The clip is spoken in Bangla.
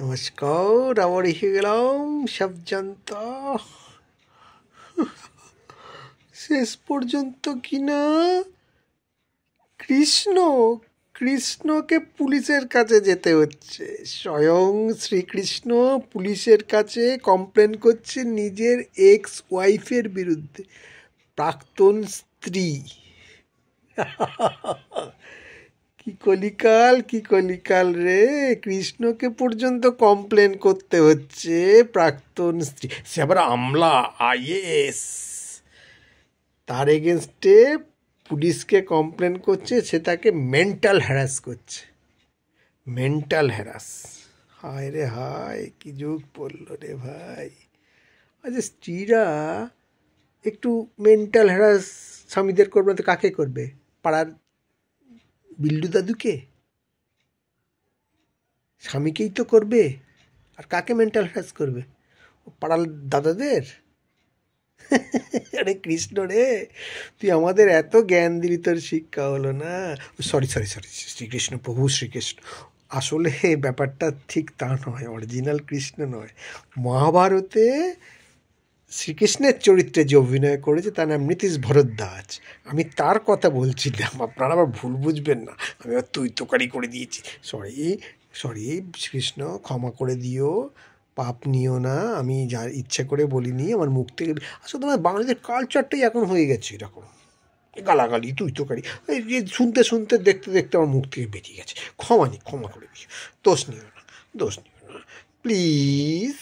নমস্কার আবার এসে গেলাম সব জানতা শেষ পর্যন্ত কিনা কৃষ্ণ কৃষ্ণকে পুলিশের কাছে যেতে হচ্ছে স্বয়ং শ্রীকৃষ্ণ পুলিশের কাছে কমপ্লেন করছে নিজের এক্স ওয়াইফের বিরুদ্ধে প্রাক্তন স্ত্রী কি কলিকাল কি কলিকাল রে কৃষ্ণকে পর্যন্ত কমপ্লেন করতে হচ্ছে প্রাক্তন স্ত্রী সে আবার আমলা আইএস তার এগেনস্টে পুলিশকে কমপ্লেন করছে সে তাকে মেন্টাল হ্যারাস করছে মেন্টাল হ্যারাস হায় রে হায় কি যুগ পড়ল রে ভাই আচ্ছা স্ত্রীরা একটু মেন্টাল হ্যারাস স্বামীদের করবে না তো কাকে করবে পাড়ার বিল্লু দাদুকে স্বামীকেই তো করবে আর কাকে মেন্টাল ফ্যাস করবে ও পাড়াল দাদাদের আরে কৃষ্ণ রে তুই আমাদের এত জ্ঞান দিলি তোর শিক্ষা হলো না সরি সরি সরি শ্রীকৃষ্ণ প্রভু শ্রীকৃষ্ণ আসলে ব্যাপারটা ঠিক তা নয় অরিজিনাল কৃষ্ণ নয় মহাভারতে শ্রীকৃষ্ণের চরিত্রে যে অভিনয় করেছে তার নাম নীতিশ ভরদ্বাজ আমি তার কথা বলছিলাম আপনারা আবার ভুল বুঝবেন না আমি আবার তুই তোকারি করে দিয়েছি সরি সরি শ্রীকৃষ্ণ ক্ষমা করে দিও পাপ নিও না আমি যা ইচ্ছে করে বলিনি আমার মুখ থেকে আসলে তোমার বাঙালিদের কালচারটাই এখন হয়ে গেছে এরকম গালাগালি তুই তোকারি এই শুনতে শুনতে দেখতে দেখতে আমার মুখ থেকে বেরিয়ে গেছে ক্ষমা নি ক্ষমা করে দিও দোষ নিও না দোষ নিও না প্লিজ